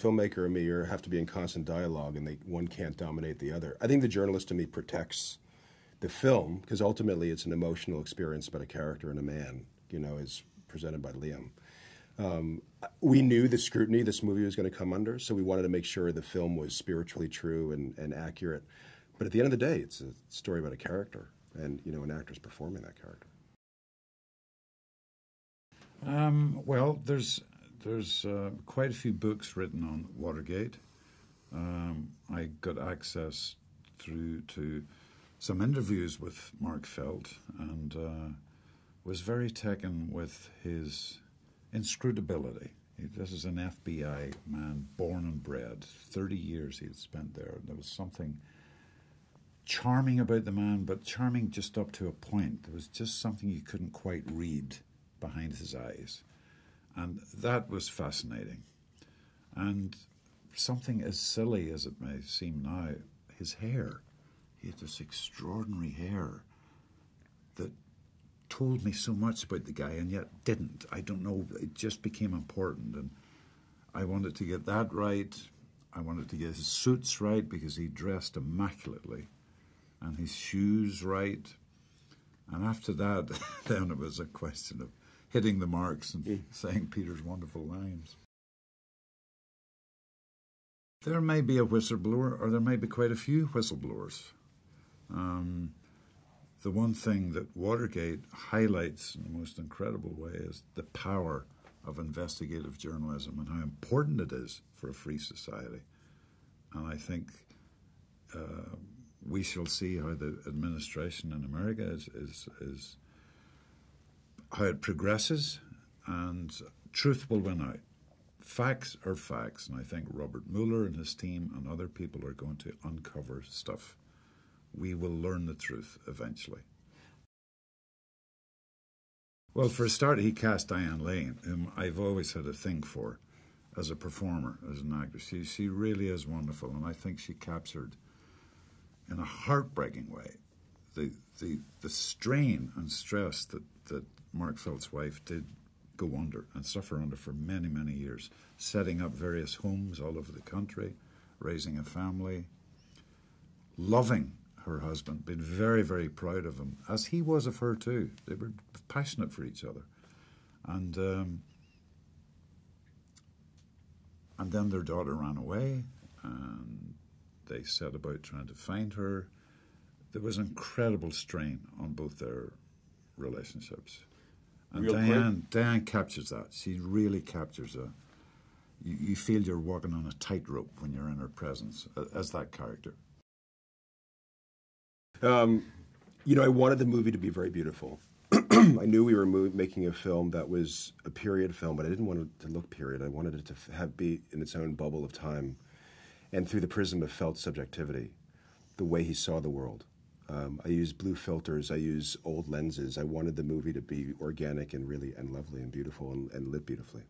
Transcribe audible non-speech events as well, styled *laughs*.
filmmaker and me are, have to be in constant dialogue, and they, one can't dominate the other. I think the journalist to me protects the film because ultimately it's an emotional experience about a character and a man. You know, is presented by Liam. Um, we knew the scrutiny this movie was going to come under, so we wanted to make sure the film was spiritually true and, and accurate. But at the end of the day, it's a story about a character and you know an actor's performing that character. Um, well, there's there's uh, quite a few books written on Watergate. Um, I got access through to some interviews with Mark Felt and uh, was very taken with his inscrutability. This is an FBI man, born and bred. 30 years he had spent there. And there was something charming about the man, but charming just up to a point. There was just something you couldn't quite read behind his eyes. And that was fascinating. And something as silly as it may seem now, his hair, he had this extraordinary hair that told me so much about the guy and yet didn't. I don't know, it just became important. And I wanted to get that right. I wanted to get his suits right because he dressed immaculately and his shoes right. And after that, *laughs* then it was a question of hitting the marks and mm. saying Peter's wonderful lines. There may be a whistleblower, or there may be quite a few whistleblowers. Um, the one thing that Watergate highlights in the most incredible way is the power of investigative journalism and how important it is for a free society. And I think uh, we shall see how the administration in America is, is, is how it progresses, and truth will win out. Facts are facts, and I think Robert Mueller and his team and other people are going to uncover stuff. We will learn the truth eventually. Well, for a start, he cast Diane Lane, whom I've always had a thing for as a performer, as an actress. She, she really is wonderful, and I think she captured in a heartbreaking way the, the, the strain and stress that, that Mark Felt's wife, did go under and uh, suffer under for many, many years, setting up various homes all over the country, raising a family, loving her husband, being very, very proud of him, as he was of her too. They were passionate for each other. And um, and then their daughter ran away, and they set about trying to find her. There was incredible strain on both their relationships. And Real Diane, Diane captures that. She really captures a. You, you feel you're walking on a tightrope when you're in her presence as that character. Um, you know, I wanted the movie to be very beautiful. *clears throat* I knew we were mo- making a film that was a period film, but I didn't want it to look period. I wanted it to have be in its own bubble of time, and through the prism of felt subjectivity, the way he saw the world. Um, I use blue filters. I use old lenses. I wanted the movie to be organic and really and lovely and beautiful and, and lit beautifully.